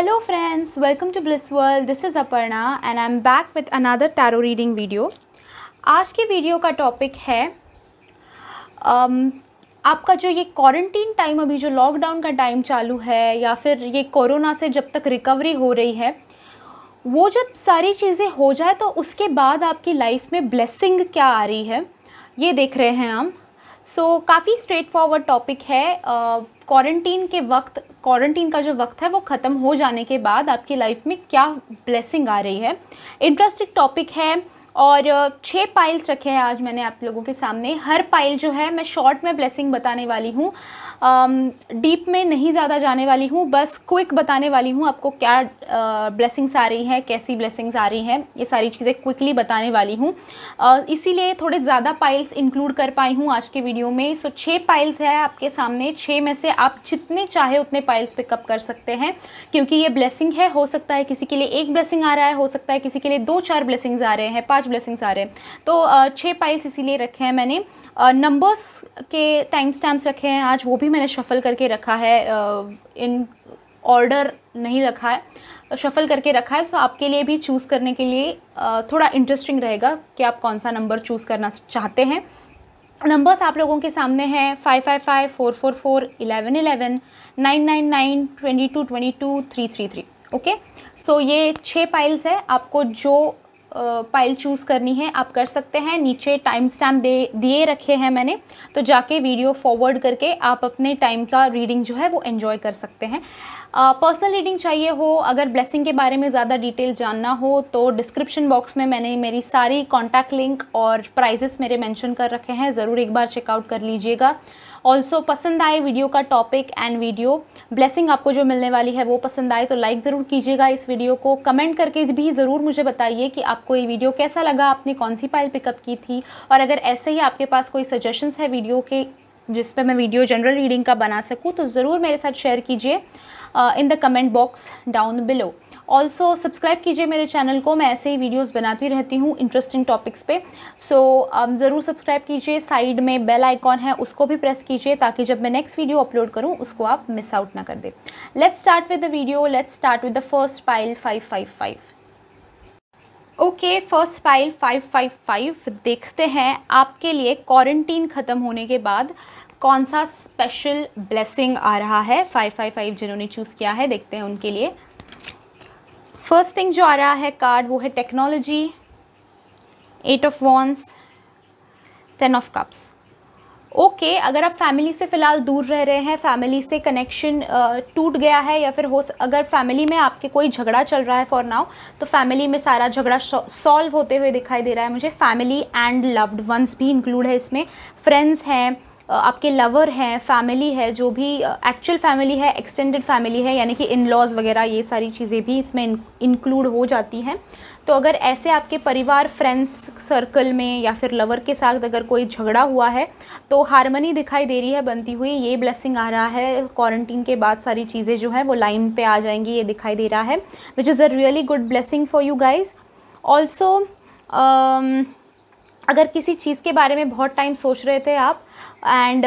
friends welcome to Bliss World this is Aparna and I am back with another tarot reading video आज की video का topic है um, आपका जो ये क्वारंटीन टाइम अभी जो लॉकडाउन का टाइम चालू है या फिर ये कोरोना से जब तक रिकवरी हो रही है वो जब सारी चीज़ें हो जाए तो उसके बाद आपकी लाइफ में ब्लेसिंग क्या आ रही है ये देख रहे हैं हम सो so, काफ़ी स्ट्रेट फॉरवर्ड टॉपिक है क्वारंटीन के वक्त क्वारंटीन का जो वक्त है वो ख़त्म हो जाने के बाद आपकी लाइफ में क्या ब्लेसिंग आ रही है इंटरेस्टिंग टॉपिक है और छः पाइल्स रखे हैं आज मैंने आप लोगों के सामने हर पाइल जो है मैं शॉर्ट में ब्लेसिंग बताने वाली हूँ डीप में नहीं ज़्यादा जाने वाली हूँ बस क्विक बताने वाली हूँ आपको क्या ब्लेसिंग्स आ रही हैं कैसी ब्लेसिंग्स आ रही हैं ये सारी चीज़ें क्विकली बताने वाली हूँ इसीलिए थोड़े ज़्यादा पाइल्स इंक्लूड कर पाई हूँ आज के वीडियो में सो छः पाइल्स है आपके सामने छः में से आप जितने चाहे उतने पाइल्स पिकअप कर सकते हैं क्योंकि ये ब्लेसिंग है हो सकता है किसी के लिए एक ब्लेसिंग आ रहा है हो सकता है किसी के लिए दो चार ब्लेसिंग्स आ रहे हैं पाँच ब्लेसिंग्स आ रहे हैं तो छः पाइल्स इसीलिए रखे हैं मैंने नंबर्स के टाइम स्टैम्प्स रखे हैं आज वो भी मैंने शफ़ल करके रखा है इन ऑर्डर नहीं रखा है शफ़ल करके रखा है सो आपके लिए भी चूज़ करने के लिए थोड़ा इंटरेस्टिंग रहेगा कि आप कौन सा नंबर चूज़ करना चाहते हैं नंबर्स आप लोगों के सामने हैं five five five four four four eleven eleven nine nine nine twenty two twenty two three three three okay so ये छः पाइल्स है आपको जो पाइल चूज़ करनी है आप कर सकते हैं नीचे टाइम स्टैम्प दे दिए रखे हैं मैंने तो जाके वीडियो फॉरवर्ड करके आप अपने टाइम का रीडिंग जो है वो एन्जॉय कर सकते हैं पर्सनल रीडिंग चाहिए हो अगर ब्लेसिंग के बारे में ज़्यादा डिटेल जानना हो तो डिस्क्रिप्शन बॉक्स में मैंने मेरी सारी कॉन्टैक्ट लिंक और प्राइजेस मेरे मैंशन कर रखे हैं ज़रूर एक बार चेकआउट कर लीजिएगा ऑल्सो पसंद आए वीडियो का टॉपिक एंड वीडियो ब्लेसिंग आपको जो मिलने वाली है वो पसंद आए तो लाइक ज़रूर कीजिएगा इस वीडियो को कमेंट करके भी ज़रूर मुझे बताइए कि आपको ये वीडियो कैसा लगा आपने कौन सी फाइल पिकअप की थी और अगर ऐसे ही आपके पास कोई सजेशंस है वीडियो के जिस पर मैं वीडियो जनरल रीडिंग का बना सकूँ तो ज़रूर मेरे साथ शेयर कीजिए in the comment box down below also subscribe कीजिए मेरे चैनल को मैं ऐसे ही वीडियोज़ बनाती रहती हूँ इंटरेस्टिंग टॉपिक्स पे सो so, um, ज़रूर सब्सक्राइब कीजिए साइड में बेल आइकॉन है उसको भी प्रेस कीजिए ताकि जब मैं नेक्स्ट वीडियो अपलोड करूँ उसको आप मिस आउट ना कर दें let's start with the video let's start with the first pile five five five okay first file five five five देखते हैं आपके लिए क्वारंटीन ख़त्म होने के बाद कौन सा स्पेशल ब्लेसिंग आ रहा है फाइव फाइव फाइव जिन्होंने चूज़ किया है देखते हैं उनके लिए फर्स्ट थिंग जो आ रहा है कार्ड वो है technology eight of wands ten of cups okay okay, अगर आप फैमिली से फ़िलहाल दूर रह रहे हैं फैमिली से कनेक्शन टूट गया है या फिर हो अगर फैमिली में आपके कोई झगड़ा चल रहा है फॉर नाउ तो फैमिली में सारा झगड़ा सॉल्व होते हुए दिखाई दे रहा है मुझे फैमिली एंड लव्ड वंस भी इंक्लूड है इसमें फ्रेंड्स हैं आपके लवर हैं फैमिली है जो भी एक्चुअल फैमिली है एक्सटेंडेड फैमिली है यानी कि इन लॉज़ वगैरह ये सारी चीज़ें भी इसमें इंक्लूड हो जाती हैं तो अगर ऐसे आपके परिवार फ्रेंड्स सर्कल में या फिर लवर के साथ अगर कोई झगड़ा हुआ है तो हारमनी दिखाई दे रही है बनती हुई ये ब्लेसिंग आ रहा है क्वारंटीन के बाद सारी चीज़ें जो है वो लाइन पे आ जाएंगी ये दिखाई दे रहा है which is a really good blessing for you guys also अगर किसी चीज़ के बारे में बहुत टाइम सोच रहे थे आप एंड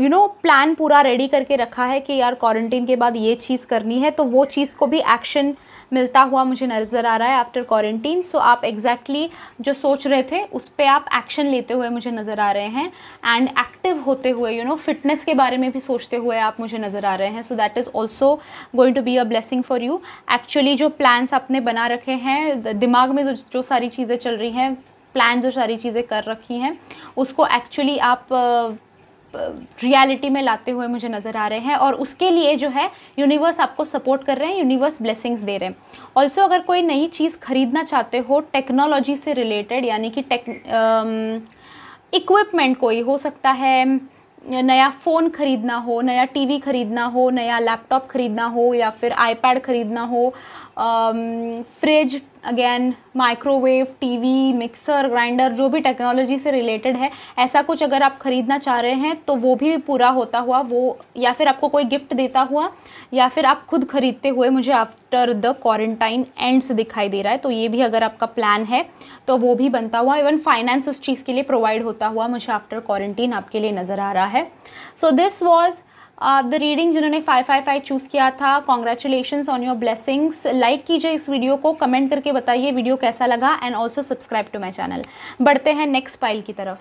यू नो प्लान पूरा रेडी करके रखा है कि यार क्वारंटीन के बाद ये चीज़ करनी है तो वो चीज़ को भी एक्शन मिलता हुआ मुझे नज़र आ रहा है आफ्टर क्वारंटीन सो आप एग्जैक्टली exactly जो सोच रहे थे उस पर आप एक्शन लेते हुए मुझे नज़र आ रहे हैं एंड एक्टिव होते हुए यू नो फिटनेस के बारे में भी सोचते हुए आप मुझे नज़र आ रहे हैं so that is also going to be a blessing for you actually जो प्लान्स आपने बना रखे हैं दिमाग में जो, जो सारी चीज़ें चल रही हैं प्लान जो सारी चीज़ें कर रखी हैं उसको एक्चुअली आप रियलिटी में लाते हुए मुझे नज़र आ रहे हैं और उसके लिए जो है यूनिवर्स आपको सपोर्ट कर रहे हैं यूनिवर्स ब्लेसिंग्स दे रहे हैं ऑल्सो अगर कोई नई चीज़ खरीदना चाहते हो टेक्नोलॉजी से रिलेटेड यानी कि टेक इक्विपमेंट कोई हो सकता है नया फ़ोन ख़रीदना हो नया टीवी ख़रीदना हो नया लैपटॉप ख़रीदना हो या फिर आईपैड ख़रीदना हो fridge again microwave TV mixer grinder जो भी टेक्नोलॉजी से रिलेटेड है ऐसा कुछ अगर आप ख़रीदना चाह रहे हैं तो वो भी पूरा होता हुआ वो या फिर आपको कोई गिफ्ट देता हुआ या फिर आप खुद ख़रीदते हुए मुझे आफ्टर द क्वारंटाइन एंड्स दिखाई दे रहा है तो ये भी अगर आपका प्लान है तो वो भी बनता हुआ इवन फाइनेंस उस चीज़ के लिए प्रोवाइड होता हुआ मुझे आफ्टर क्वारंटीन आपके लिए नज़र आ रहा है so this was the uh, reading जिन्होंने फाइव फाइव फाइव चूज़ किया था congratulation on your blessings like कीजिए इस वीडियो को कमेंट करके बताइए वीडियो कैसा लगा and also subscribe to my channel बढ़ते हैं नेक्स्ट फाइल की तरफ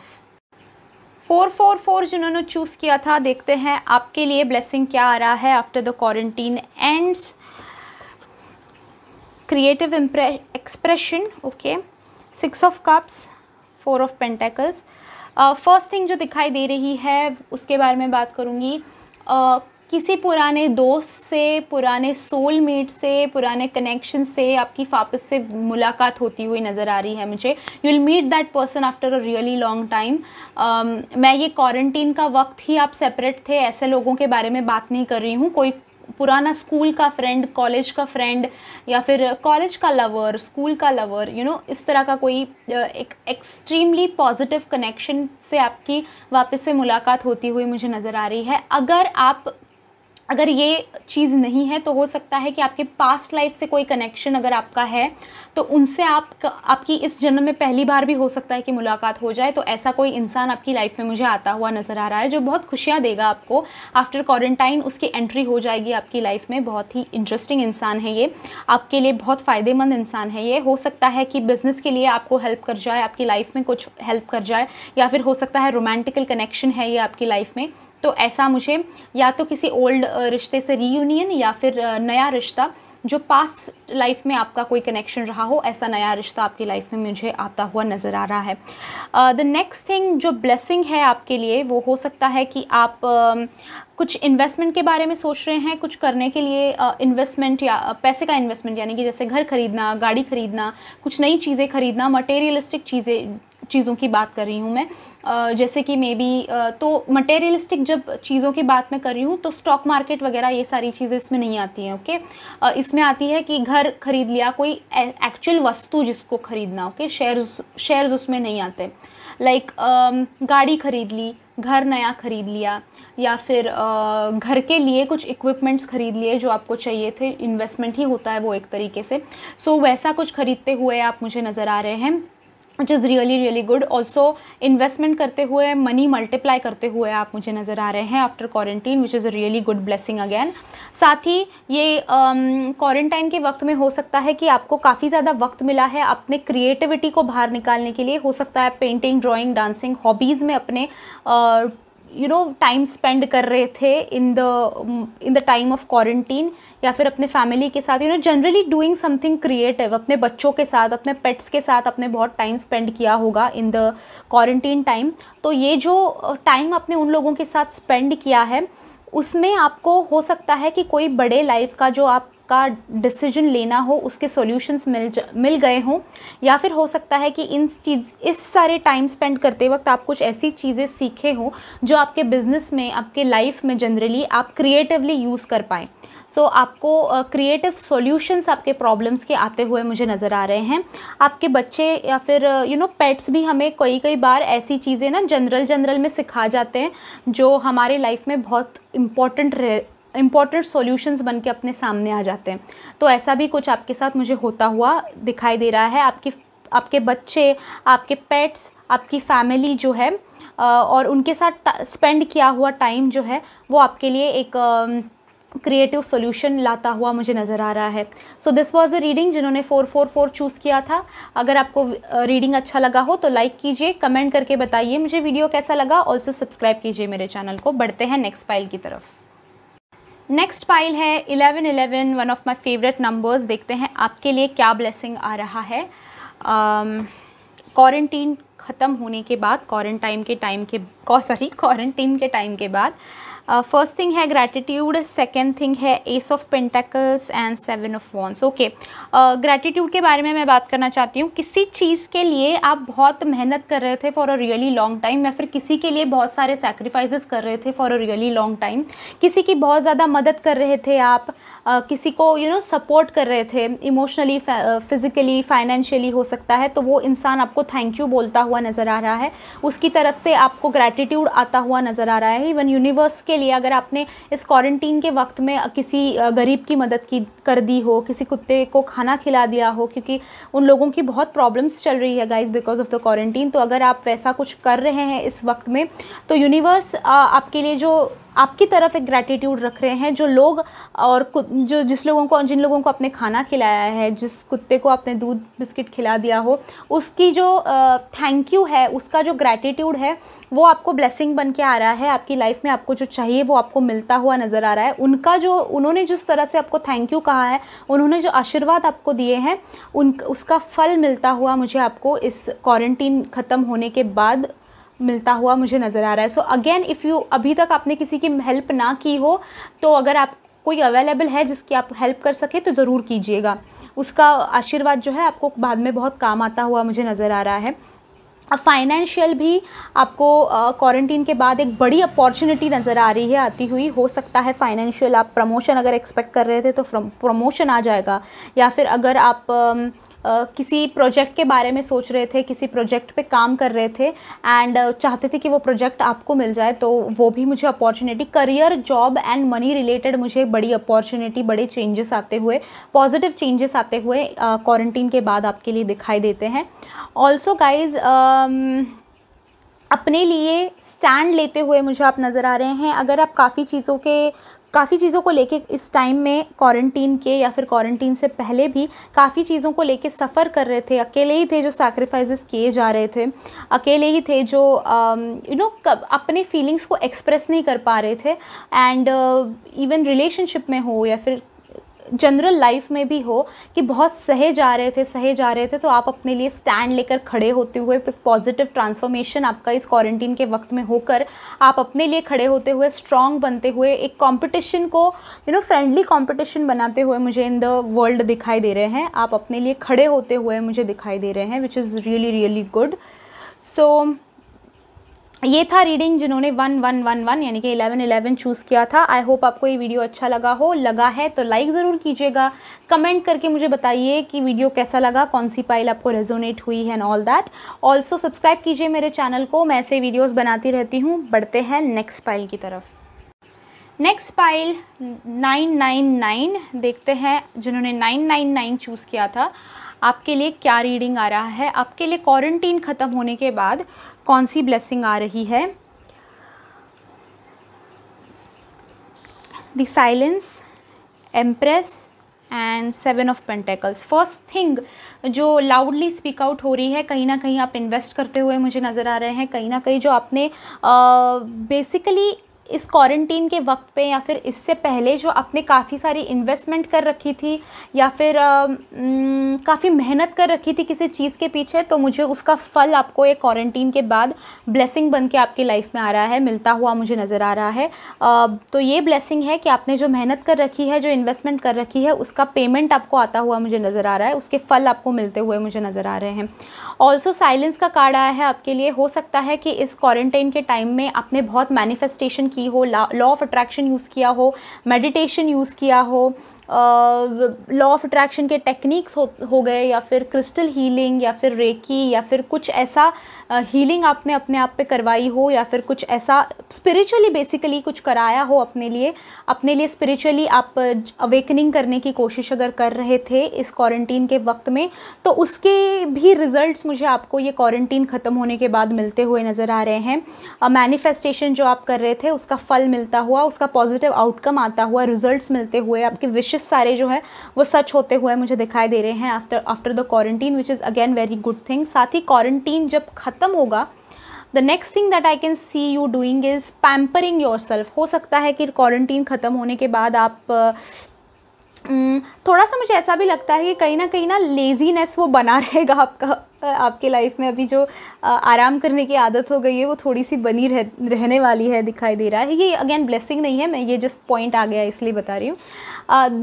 फोर फोर फोर जिन्होंने चूज़ किया था देखते हैं आपके लिए ब्लेसिंग क्या आ रहा है after the quarantine ends creative expression okay six of cups four of pentacles first thing जो दिखाई दे रही है उसके बारे में बात करूँगी किसी पुराने दोस्त से पुराने सोलमेट से पुराने कनेक्शन से आपकी वापस से मुलाकात होती हुई नज़र आ रही है मुझे you will meet that person after a really long time मैं ये क्वारंटीन का वक्त ही आप सेपरेट थे ऐसे लोगों के बारे में बात नहीं कर रही हूँ कोई पुराना स्कूल का फ्रेंड कॉलेज का फ्रेंड या फिर कॉलेज का लवर स्कूल का लवर यू नो इस तरह का कोई एक एक्सट्रीमली पॉजिटिव कनेक्शन से आपकी वापस से मुलाकात होती हुई मुझे नज़र आ रही है अगर आप अगर ये चीज़ नहीं है तो हो सकता है कि आपके पास्ट लाइफ से कोई कनेक्शन अगर आपका है तो उनसे आप आपकी इस जन्म में पहली बार भी हो सकता है कि मुलाकात हो जाए तो ऐसा कोई इंसान आपकी लाइफ में मुझे आता हुआ नज़र आ रहा है जो बहुत खुशियाँ देगा आपको आफ्टर क्वारंटाइन उसकी एंट्री हो जाएगी आपकी लाइफ में बहुत ही इंटरेस्टिंग इंसान है ये आपके लिए बहुत फ़ायदेमंद इंसान है ये हो सकता है कि बिज़नेस के लिए आपको हेल्प कर जाए आपकी लाइफ में कुछ हेल्प कर जाए या फिर हो सकता है रोमांटिकल कनेक्शन है ये आपकी लाइफ में तो ऐसा मुझे या तो किसी ओल्ड रिश्ते से रीयूनियन या फिर नया रिश्ता जो पास्ट लाइफ में आपका कोई कनेक्शन रहा हो ऐसा नया रिश्ता आपकी लाइफ में मुझे आता हुआ नज़र आ रहा है द नेक्स्ट थिंग जो ब्लेसिंग है आपके लिए वो हो सकता है कि आप uh, कुछ इन्वेस्टमेंट के बारे में सोच रहे हैं कुछ करने के लिए इन्वेस्टमेंट uh, या पैसे का इन्वेस्टमेंट यानी कि जैसे घर खरीदना गाड़ी खरीदना कुछ नई चीज़ें खरीदना मटेरियलिस्टिक चीज़ें चीज़ों की बात कर रही हूँ मैं जैसे कि मे बी तो मटेरियलिस्टिक जब चीज़ों की बात मैं कर रही हूँ तो स्टॉक मार्केट वगैरह ये सारी चीज़ें इसमें नहीं आती हैं ओके इसमें आती है कि घर खरीद लिया कोई एक्चुअल वस्तु जिसको खरीदना ओके शेयर्स शेयर्स उसमें नहीं आते लाइक गाड़ी खरीद ली घर नया ख़रीद लिया या फिर घर के लिए कुछ इक्विपमेंट्स ख़रीद लिए जो आपको चाहिए थे इन्वेस्टमेंट ही होता है वो एक तरीके से सो so, वैसा कुछ ख़रीदते हुए आप मुझे नज़र आ रहे हैं which is really really good also investment करते हुए मनी मल्टीप्लाई करते हुए आप मुझे नज़र आ रहे हैं after quarantine which is a really good blessing again साथ ही ये क्वारंटाइन um, के वक्त में हो सकता है कि आपको काफ़ी ज़्यादा वक्त मिला है अपने क्रिएटिविटी को बाहर निकालने के लिए हो सकता है पेंटिंग ड्राइंग डांसिंग हॉबीज़ में अपने uh, you know time spend कर रहे थे in the in the time of quarantine या फिर अपने फैमिली के साथ you know generally doing something creative अपने बच्चों के साथ अपने पेट्स के साथ अपने बहुत टाइम स्पेंड किया होगा इन द क्वारंटीन टाइम तो ये जो टाइम आपने उन लोगों के साथ स्पेंड किया है उसमें आपको हो सकता है कि कोई बड़े लाइफ का जो आप का डिसीजन लेना हो उसके सॉल्यूशंस मिल मिल गए हों या फिर हो सकता है कि इन चीज़ इस सारे टाइम स्पेंड करते वक्त आप कुछ ऐसी चीज़ें सीखे हों जो आपके बिज़नेस में आपके लाइफ में जनरली आप क्रिएटिवली यूज़ कर पाएँ सो so, आपको क्रिएटिव uh, सॉल्यूशंस आपके प्रॉब्लम्स के आते हुए मुझे नज़र आ रहे हैं आपके बच्चे या फिर यू नो पेट्स भी हमें कई कई बार ऐसी चीज़ें ना जनरल जनरल में सिखा जाते हैं जो हमारे लाइफ में बहुत इम्पॉर्टेंट इम्पॉर्टेंट सॉल्यूशंस बन के अपने सामने आ जाते हैं तो ऐसा भी कुछ आपके साथ मुझे होता हुआ दिखाई दे रहा है आपकी आपके बच्चे आपके पेट्स आपकी फैमिली जो है और उनके साथ स्पेंड किया हुआ टाइम जो है वो आपके लिए एक क्रिएटिव सोल्यूशन लाता हुआ मुझे नज़र आ रहा है so this was a reading जिन्होंने फ़ोर फोर फोर चूज़ किया था अगर आपको रीडिंग अच्छा लगा हो तो लाइक कीजिए कमेंट करके बताइए मुझे वीडियो कैसा लगा ऑल्सो सब्सक्राइब कीजिए मेरे चैनल को बढ़ते हैं नेक्स्ट पाइल की तरफ नेक्स्ट पाइल है eleven eleven one of my favourite numbers देखते हैं आपके लिए क्या ब्लेसिंग आ रहा है क्वारंटीन ख़त्म होने के बाद क्वारंटाइन के टाइम के सॉरी क्वारंटीन के टाइम के बाद फर्स्ट uh, थिंग है ग्रैटिट्यूड सेकेंड थिंग है ace of pentacles and seven of wands okay gratitude के बारे में मैं बात करना चाहती हूँ किसी चीज़ के लिए आप बहुत मेहनत कर रहे थे for a really long time या फिर किसी के लिए बहुत सारे सेक्रीफाइस कर रहे थे for a really long time किसी की बहुत ज़्यादा मदद कर रहे थे आप आ, किसी को यू नो सपोर्ट कर रहे थे इमोशनली फिज़िकली फाइनेंशियली हो सकता है तो वो इंसान आपको थैंक यू बोलता हुआ नज़र आ रहा है उसकी तरफ से आपको ग्रैटिट्यूड आता हुआ नज़र आ रहा है इवन यूनिवर्स के लिए अगर आपने इस क्वारंटीन के वक्त में किसी गरीब की मदद की कर दी हो किसी कुत्ते को खाना खिला दिया हो क्योंकि उन लोगों की बहुत प्रॉब्लम्स चल रही है guys because of the quarantine तो अगर आप वैसा कुछ कर रहे हैं इस वक्त में तो यूनिवर्स आपके लिए जो आपकी तरफ एक ग्रैटिट्यूड रख रहे हैं जो लोग और जो जिस लोगों को जिन लोगों को आपने खाना खिलाया है जिस कुत्ते को आपने दूध बिस्किट खिला दिया हो उसकी जो थैंक यू है उसका जो ग्रैटिट्यूड है वो आपको ब्लेसिंग बन के आ रहा है आपकी लाइफ में आपको जो चाहिए वो आपको मिलता हुआ नज़र आ रहा है उनका जो उन्होंने जिस तरह से आपको थैंक यू कहा है उन्होंने जो आशीर्वाद आपको दिए हैं उन उसका फल मिलता हुआ मुझे आपको इस क्वारंटीन ख़त्म होने के बाद मिलता हुआ मुझे नज़र आ रहा है सो अगेन इफ़ यू अभी तक आपने किसी की हेल्प ना की हो तो अगर आप कोई अवेलेबल है जिसकी आप हेल्प कर सकें तो ज़रूर कीजिएगा उसका आशीर्वाद जो है आपको बाद में बहुत काम आता हुआ मुझे नज़र आ रहा है फाइनेंशियल भी आपको क्वारंटीन के बाद एक बड़ी अपॉर्चुनिटी नज़र आ रही है आती हुई हो सकता है फाइनेंशियल आप प्रमोशन अगर एक्सपेक्ट कर रहे थे तो प्रमोशन आ जाएगा या फिर अगर आप किसी प्रोजेक्ट के बारे में सोच रहे थे किसी प्रोजेक्ट पे काम कर रहे थे एंड चाहते थे कि वो प्रोजेक्ट आपको मिल जाए तो वो भी मुझे opportunity career job and money related मुझे बड़ी अपॉर्चुनिटी बड़े चेंजेस आते हुए पॉजिटिव चेंजेस आते हुए क्वारंटीन के बाद आपके लिए दिखाई देते हैं ऑल्सो गाइज अपने लिए स्टैंड लेते हुए मुझे आप नज़र आ रहे हैं अगर आप काफ़ी चीज़ों के काफ़ी चीज़ों को लेके इस टाइम में क्वारंटीन के या फिर क्वारंटीन से पहले भी काफ़ी चीज़ों को लेके सफ़र कर रहे थे अकेले ही थे जो सैक्रिफाइसेस किए जा रहे थे अकेले ही थे जो यू um, नो अपने फीलिंग्स को एक्सप्रेस नहीं कर पा रहे थे एंड इवन रिलेशनशिप में हो या फिर जनरल लाइफ में भी हो कि बहुत सहे जा रहे थे सहे जा रहे थे तो आप अपने लिए स्टैंड लेकर खड़े होते हुए पॉजिटिव ट्रांसफॉर्मेशन आपका इस क्वारंटीन के वक्त में होकर आप अपने लिए खड़े होते हुए स्ट्रांग बनते हुए एक कॉम्पिटिशन को यू नो फ्रेंडली कॉम्पिटिशन बनाते हुए मुझे इन द वर्ल्ड दिखाई दे रहे हैं आप अपने लिए खड़े होते हुए मुझे दिखाई दे रहे हैं which is really really good so ये था रीडिंग जिन्होंने वन वन वन वन यानी कि इलेवन इलेवन चूज़ किया था आई होप आपको ये वीडियो अच्छा लगा हो लगा है तो लाइक ज़रूर कीजिएगा कमेंट करके मुझे बताइए कि वीडियो कैसा लगा कौन सी पाइल आपको रेजोनेट हुई है and all that also subscribe कीजिए मेरे चैनल को मैं ऐसे वीडियोज़ बनाती रहती हूँ बढ़ते हैं नेक्स्ट पाइल की तरफ नेक्स्ट पाइल 999 देखते हैं जिन्होंने 999 चूज़ किया था आपके लिए क्या रीडिंग आ रहा है आपके लिए क्वारंटीन ख़त्म होने के बाद कौन सी ब्लेसिंग आ रही है the silence empress and seven of pentacles first thing जो लाउडली स्पीक आउट हो रही है कहीं ना कहीं आप इन्वेस्ट करते हुए मुझे नज़र आ रहे हैं कहीं ना कहीं जो आपने बेसिकली uh, इस क्वारंटीन के वक्त पे या फिर इससे पहले जो आपने काफ़ी सारी इन्वेस्टमेंट कर रखी थी या फिर काफ़ी मेहनत कर रखी थी किसी चीज़ के पीछे तो मुझे उसका फल आपको ये क्वारंटीन के बाद ब्लेसिंग बन के आपकी लाइफ में आ रहा है मिलता हुआ मुझे नज़र आ रहा है आ, तो ये ब्लेसिंग है कि आपने जो मेहनत कर रखी है जो इन्वेस्टमेंट कर रखी है उसका पेमेंट आपको आता हुआ मुझे नज़र आ रहा है उसके फल आपको मिलते हुए मुझे नज़र आ रहे हैं ऑल्सो साइलेंस का कार्ड आया है आपके लिए हो सकता है कि इस क्वारंटाइन के टाइम में आपने बहुत मैनिफेस्टेशन की हो लॉ ऑफ अट्रैक्शन यूज़ किया हो मेडिटेशन यूज़ किया हो लॉ ऑफ अट्रैक्शन के टेक्निक्स हो हो गए या फिर क्रिस्टल हीलिंग या फिर रेकी या फिर कुछ ऐसा हीलिंग uh, आपने अपने आप पे करवाई हो या फिर कुछ ऐसा स्पिरिचुअली बेसिकली कुछ कराया हो अपने लिए अपने लिए स्पिरिचुअली आप अवेकनिंग करने की कोशिश अगर कर रहे थे इस क्वारंटीन के वक्त में तो उसके भी रिज़ल्ट मुझे आपको ये क्वारंटीन ख़त्म होने के बाद मिलते हुए नज़र आ रहे हैं मैनिफेस्टेशन uh, जो आप कर रहे थे उसका फल मिलता हुआ उसका पॉजिटिव आउटकम आता हुआ रिजल्ट मिलते हुए आपके विशेष विशेष सारे जो है वो सच होते हुए मुझे दिखाई दे रहे हैं after after the quarantine which is again very good thing साथ ही क्वारंटीन जब ख़त्म होगा the next thing that I can see you doing is pampering your self हो सकता है कि क्वारंटीन ख़त्म होने के बाद आप थोड़ा सा मुझे ऐसा भी लगता है कि कहीं ना कहीं ना लेज़ीनेस वो बना रहेगा आपका आपके लाइफ में अभी जो आराम करने की आदत हो गई है वो थोड़ी सी बनी रह, रहने वाली है दिखाई दे रहा है ये अगेन ब्लेसिंग नहीं है मैं ये जस्ट पॉइंट आ गया इसलिए बता रही हूँ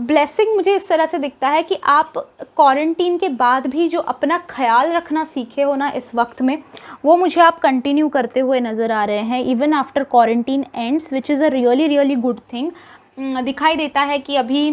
ब्लेसिंग मुझे इस तरह से दिखता है कि आप क्वारंटीन के बाद भी जो अपना ख्याल रखना सीखे हो ना इस वक्त में वो मुझे आप कंटिन्यू करते हुए नज़र आ रहे हैं even after quarantine ends which is a really really good thing दिखाई देता है कि अभी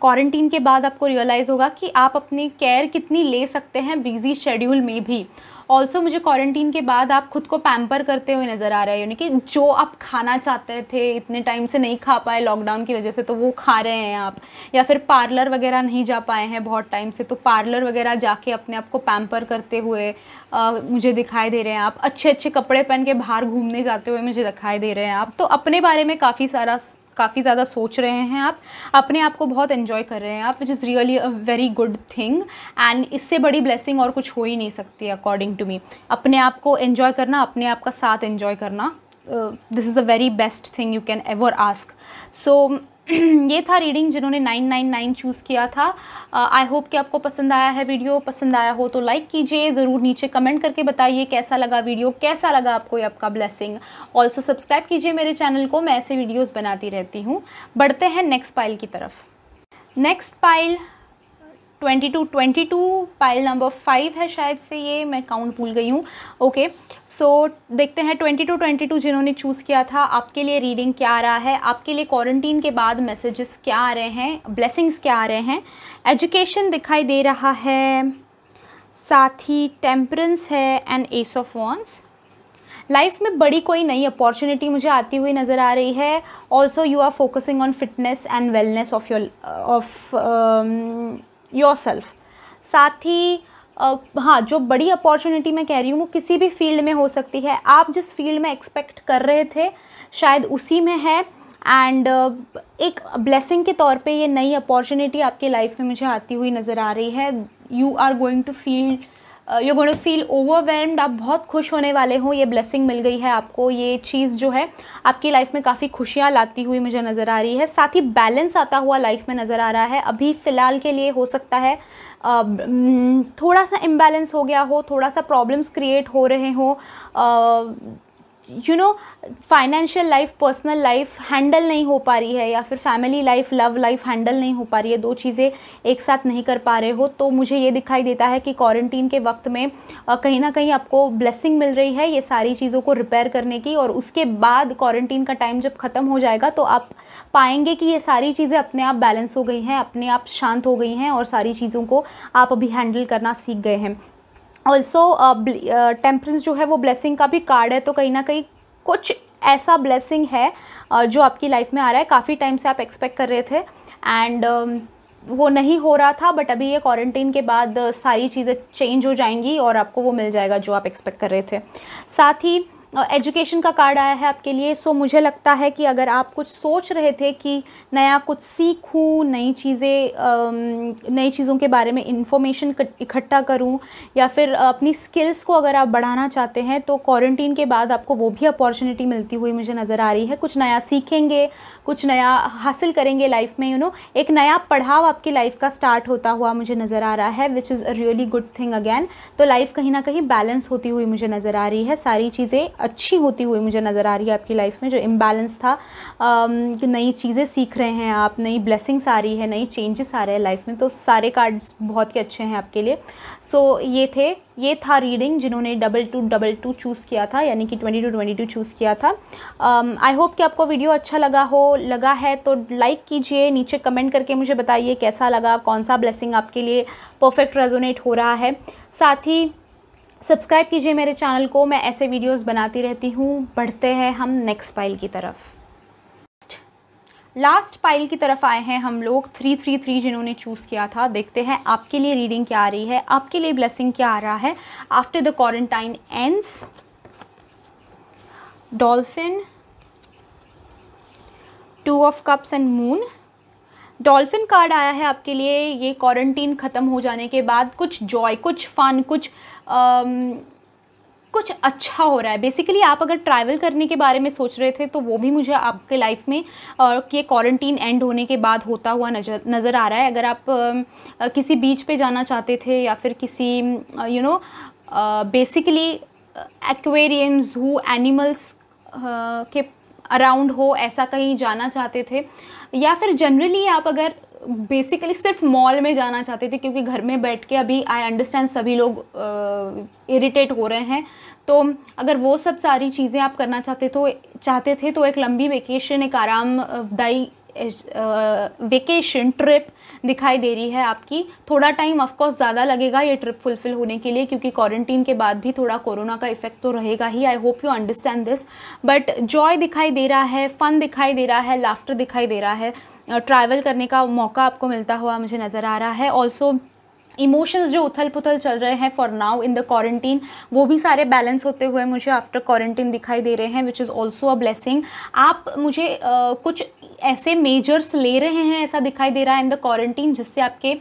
क्वारंटीन के बाद आपको रियलाइज़ होगा कि आप अपनी केयर कितनी ले सकते हैं बिजी शेड्यूल में भी ऑल्सो मुझे क्वारंटीन के बाद आप खुद को पैम्पर करते हुए नज़र आ रहे हैं यानी कि जो आप खाना चाहते थे इतने टाइम से नहीं खा पाए लॉकडाउन की वजह से तो वो खा रहे हैं आप या फिर पार्लर वगैरह नहीं जा पाए हैं बहुत टाइम से तो पार्लर वगैरह जाके अपने आप को पैम्पर करते हुए आ, मुझे दिखाई दे रहे हैं आप अच्छे अच्छे कपड़े पहन के बाहर घूमने जाते हुए मुझे दिखाई दे रहे हैं आप तो अपने बारे में काफ़ी सारा काफ़ी ज़्यादा सोच रहे हैं आप अपने आप को बहुत इन्जॉय कर रहे हैं आप which is really a very good thing and इससे बड़ी ब्लेसिंग और कुछ हो ही नहीं सकती अकॉर्डिंग टू मी अपने आप को इन्जॉय करना अपने आप का साथ इन्जॉय करना this is a very best thing you can ever ask so ये था रीडिंग जिन्होंने 999 चूज़ किया था आई uh, होप कि आपको पसंद आया है वीडियो पसंद आया हो तो लाइक कीजिए ज़रूर नीचे कमेंट करके बताइए कैसा लगा वीडियो कैसा लगा आपको ये आपका ब्लेसिंग ऑल्सो सब्सक्राइब कीजिए मेरे चैनल को मैं ऐसे वीडियोज़ बनाती रहती हूँ बढ़ते हैं नेक्स्ट पाइल की तरफ next pile twenty two twenty two pile number five है शायद से ये मैं काउंट भूल गई हूँ ओके सो देखते हैं ट्वेंटी टू ट्वेंटी टू जिन्होंने चूज़ किया था आपके लिए रीडिंग क्या आ रहा है आपके लिए क्वारंटीन के बाद मैसेजेस क्या आ रहे हैं ब्लेसिंग्स क्या आ रहे हैं एजुकेशन दिखाई दे रहा है साथ ही टेम्परेंस है and ace of wands life में बड़ी कोई नई अपॉर्चुनिटी मुझे आती हुई नज़र आ रही है also you are focusing on fitness and wellness of your of self साथ ही Uh, हाँ जो बड़ी अपॉर्चुनिटी मैं कह रही हूँ वो किसी भी फील्ड में हो सकती है आप जिस फील्ड में एक्सपेक्ट कर रहे थे शायद उसी में है एंड uh, एक ब्लेसिंग के तौर पे ये नई अपॉर्चुनिटी आपके लाइफ में मुझे आती हुई नज़र आ रही है you are going to feel you going to feel overwhelmed आप बहुत खुश होने वाले हो ये ब्लेसिंग मिल गई है आपको ये चीज़ जो है आपकी लाइफ में काफ़ी खुशियाँ लाती हुई मुझे नज़र आ रही है साथ ही बैलेंस आता हुआ लाइफ में नज़र आ रहा है अभी फ़िलहाल के लिए हो सकता है uh, mm, थोड़ा सा इम्बैलेंस हो गया हो थोड़ा सा प्रॉब्लम्स क्रिएट हो रहे हों uh, you know financial life personal life handle नहीं हो पा रही है या फिर family life love life handle नहीं हो पा रही है दो चीज़ें एक साथ नहीं कर पा रहे हो तो मुझे ये दिखाई देता है कि क्वारंटीन के वक्त में कहीं ना कहीं आपको ब्लेसिंग मिल रही है ये सारी चीज़ों को रिपेयर करने की और उसके बाद क्वारंटीन का टाइम जब ख़त्म हो जाएगा तो आप पाएंगे कि ये सारी चीज़ें अपने आप बैलेंस हो गई हैं अपने आप शांत हो गई हैं और सारी चीज़ों को आप अभी हैंडल करना सीख गए हैं ऑल्सो टेम्परेंस uh, uh, जो है वो ब्लेसिंग का भी कार्ड है तो कहीं ना कहीं कुछ ऐसा ब्लेसिंग है uh, जो आपकी लाइफ में आ रहा है काफ़ी टाइम से आप एक्सपेक्ट कर रहे थे एंड um, वो नहीं हो रहा था बट अभी ये क्वारंटीन के बाद uh, सारी चीज़ें चेंज हो जाएंगी और आपको वो मिल जाएगा जो आप एक्सपेक्ट कर रहे थे साथ ही एजुकेशन का कार्ड आया है आपके लिए सो मुझे लगता है कि अगर आप कुछ सोच रहे थे कि नया कुछ सीखूं नई चीज़ें नई चीज़ों के बारे में इंफॉर्मेशन इकट्ठा करूं या फिर अपनी स्किल्स को अगर आप बढ़ाना चाहते हैं तो क्वारंटीन के बाद आपको वो भी अपॉर्चुनिटी मिलती हुई मुझे नज़र आ रही है कुछ नया सीखेंगे कुछ नया हासिल करेंगे लाइफ में यू you नो know, एक नया पढ़ाव आपकी लाइफ का स्टार्ट होता हुआ मुझे नज़र आ रहा है which is a really good thing again तो लाइफ कहीं ना कहीं बैलेंस होती हुई मुझे नज़र आ रही है सारी चीज़ें अच्छी होती हुई मुझे नज़र आ रही है आपकी लाइफ में जो इम्बैलेंस था कि नई चीज़ें सीख रहे हैं आप नई ब्लेसिंग्स आ रही है नई चेंजेस आ रहे हैं लाइफ में तो सारे कार्ड्स बहुत ही अच्छे हैं आपके लिए सो so, ये थे ये था रीडिंग जिन्होंने double two double two choose किया था यानी कि twenty two twenty two choose किया था आई um, होप कि आपको वीडियो अच्छा लगा हो लगा है तो लाइक कीजिए नीचे कमेंट करके मुझे बताइए कैसा लगा कौन सा ब्लेसिंग आपके लिए परफेक्ट रेजोनेट हो रहा है साथ ही सब्सक्राइब कीजिए मेरे चैनल को मैं ऐसे वीडियोस बनाती रहती हूँ बढ़ते हैं हम नेक्स्ट पाइल की तरफ लास्ट पाइल की तरफ आए हैं हम लोग थ्री थ्री थ्री जिन्होंने चूज़ किया था देखते हैं आपके लिए रीडिंग क्या आ रही है आपके लिए ब्लेसिंग क्या आ रहा है after the quarantine ends dolphin two of cups and moon dolphin card आया है आपके लिए ये क्वारंटीन ख़त्म हो जाने के बाद कुछ जॉय कुछ फ़न कुछ आम, कुछ अच्छा हो रहा है बेसिकली आप अगर ट्रैवल करने के बारे में सोच रहे थे तो वो भी मुझे आपके लाइफ में और ये क्वारंटीन एंड होने के बाद होता हुआ नज़र नज़र आ रहा है अगर आप आ, किसी बीच पे जाना चाहते थे या फिर किसी you know basically aquariums who animals के अराउंड हो ऐसा कहीं जाना चाहते थे या फिर जनरली आप अगर बेसिकली सिर्फ मॉल में जाना चाहते थे क्योंकि घर में बैठ के अभी आई अंडरस्टैंड सभी लोग इरिटेट हो रहे हैं तो अगर वो सब सारी चीज़ें आप करना चाहते तो चाहते थे तो एक लंबी वेकेशन एक आरामदायी वेकेशन ट्रिप दिखाई दे रही है आपकी थोड़ा टाइम ऑफकोर्स ज़्यादा लगेगा ये ट्रिप फुलफिल होने के लिए क्योंकि क्वारंटीन के बाद भी थोड़ा कोरोना का इफेक्ट तो रहेगा ही I hope you understand this but joy दिखाई दे रहा है फ़न दिखाई दे रहा है लाफ्टर दिखाई दे रहा है ट्रैवल करने का मौका आपको मिलता हुआ मुझे नज़र आ रहा है ऑल्सो इमोशंस जो उथल पुथल चल रहे हैं for now in the quarantine वो भी सारे बैलेंस होते हुए मुझे आफ्टर क्वारंटीन दिखाई दे रहे हैं which is also a blessing आप मुझे uh, कुछ ऐसे मेजर्स ले रहे हैं ऐसा दिखाई दे रहा है इन द क्वारंटीन जिससे आपके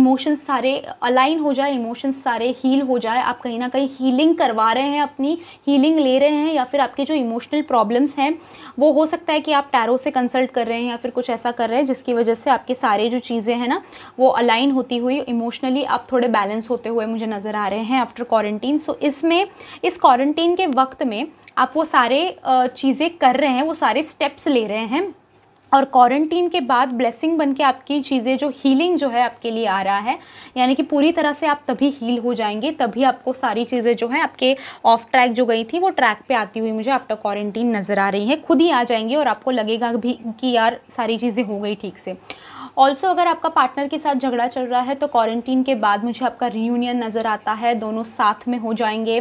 इमोशंस सारे अलाइन हो जाए इमोशंस सारे हील हो जाए आप कहीं ना कहीं हीलिंग करवा रहे हैं अपनी हीलिंग ले रहे हैं या फिर आपके जो इमोशनल प्रॉब्लम्स हैं वो हो सकता है कि आप टैरो से कंसल्ट कर रहे हैं या फिर कुछ ऐसा कर रहे हैं जिसकी वजह से आपके सारे जो चीज़ें हैं ना वो अलाइन होती हुई इमोशनली अब थोड़े बैलेंस होते हुए मुझे नज़र आ रहे हैं आफ्टर क्वारंटीन सो इसमें इस क्वारंटीन के वक्त में आप वो सारे चीज़ें कर रहे हैं वो सारे स्टेप्स ले रहे हैं और क्वारंटीन के बाद ब्लेसिंग बन के आपकी चीज़ें जो हीलिंग जो है आपके लिए आ रहा है यानी कि पूरी तरह से आप तभी हील हो जाएंगे तभी आपको सारी चीज़ें जो हैं आपके ऑफ ट्रैक जो गई थी वो ट्रैक पे आती हुई मुझे आफ्टर क्वारंटीन नज़र आ रही है खुद ही आ जाएंगी और आपको लगेगा भी कि यार सारी चीज़ें हो गई ठीक से ऑल्सो अगर आपका पार्टनर के साथ झगड़ा चल रहा है तो क्वारंटीन के बाद मुझे आपका रीयूनियन नज़र आता है दोनों साथ में हो जाएंगे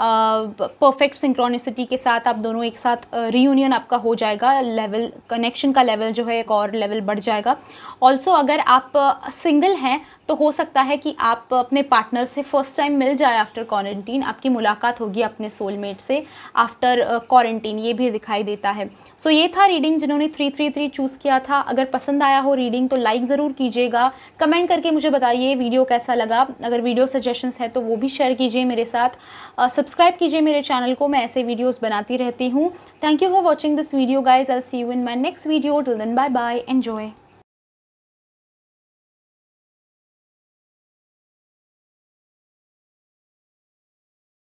परफेक्ट सिंक्रोनिसिटी के साथ आप दोनों एक साथ रीयूनियन आपका हो जाएगा लेवल कनेक्शन का लेवल जो है एक और लेवल बढ़ जाएगा ऑल्सो अगर आप सिंगल हैं तो हो सकता है कि आप अपने पार्टनर से फर्स्ट टाइम मिल जाए आफ्टर क्वारंटीन आपकी मुलाकात होगी अपने सोलमेट से आफ्टर क्वारंटीन ये भी दिखाई देता है सो so, ये था रीडिंग जिन्होंने थ्री थ्री थ्री चूज़ किया था अगर पसंद आया हो रीडिंग तो लाइक ज़रूर कीजिएगा कमेंट करके मुझे बताइए वीडियो कैसा लगा अगर वीडियो सजेशंस है तो वो भी शेयर कीजिए मेरे साथ सब्सक्राइब कीजिए मेरे चैनल को मैं ऐसे वीडियोस बनाती रहती हूँ thank you for watching this video guys I see you in my next video till then bye bye enjoy